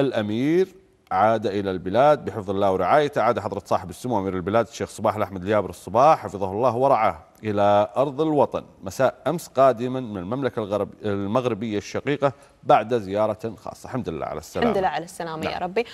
الأمير عاد إلى البلاد بحفظ الله ورعايته عاد حضرة صاحب السمو أمير البلاد الشيخ صباح الأحمد اليابر الصباح حفظه الله ورعاه إلى أرض الوطن مساء أمس قادما من المملكة الغرب المغربية الشقيقة بعد زيارة خاصة الحمد لله على السلامة الحمد لله على السلامة نعم. يا ربي